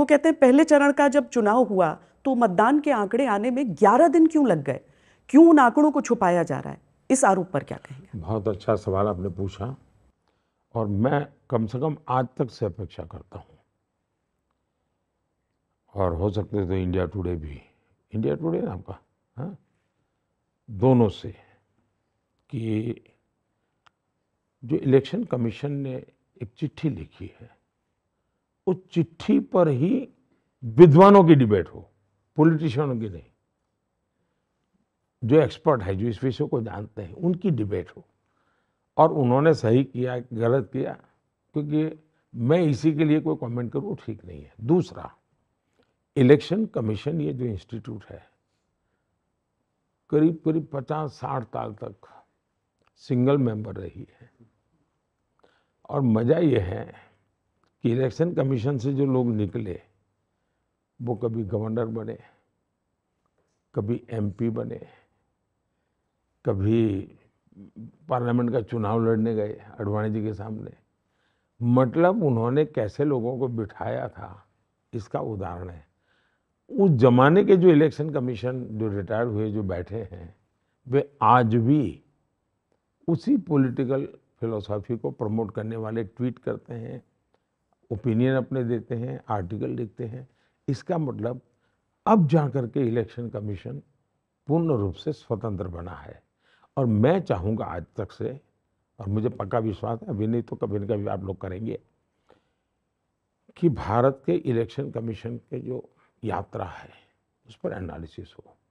वो कहते हैं पहले चरण का जब चुनाव हुआ तो मतदान के आंकड़े आने में ग्यारह दिन क्यों लग गए क्यों उन आंकड़ों को छुपाया जा रहा है इस आरोप पर क्या कहेंगे बहुत अच्छा सवाल आपने पूछा और मैं कम से कम आज तक से अपेक्षा करता हूँ और हो सकते तो इंडिया टुडे भी इंडिया टुडे ना आपका हाँ? दोनों से कि जो इलेक्शन कमीशन ने एक चिट्ठी लिखी है उस चिट्ठी पर ही विद्वानों की डिबेट हो पॉलिटिशियनों की नहीं जो एक्सपर्ट है जो इस विषय को जानते हैं उनकी डिबेट हो और उन्होंने सही किया गलत किया क्योंकि मैं इसी के लिए कोई कमेंट करूँ ठीक नहीं है दूसरा इलेक्शन कमीशन ये जो इंस्टीट्यूट है करीब करीब पचास साठ साल तक सिंगल मेंबर रही है और मज़ा यह है कि इलेक्शन कमीशन से जो लोग निकले वो कभी गवर्नर बने कभी एमपी बने कभी पार्लियामेंट का चुनाव लड़ने गए अडवाणी जी के सामने मतलब उन्होंने कैसे लोगों को बिठाया था इसका उदाहरण है उस जमाने के जो इलेक्शन कमीशन जो रिटायर हुए जो बैठे हैं वे आज भी उसी पॉलिटिकल फिलोसॉफी को प्रमोट करने वाले ट्वीट करते हैं ओपिनियन अपने देते हैं आर्टिकल लिखते हैं इसका मतलब अब जा कर के इलेक्शन कमीशन पूर्ण रूप से स्वतंत्र बना है और मैं चाहूँगा आज तक से और मुझे पक्का विश्वास है अभी नहीं तो कभी ना कभी आप लोग करेंगे कि भारत के इलेक्शन कमीशन के जो यात्रा है उस पर एनालिसिस हो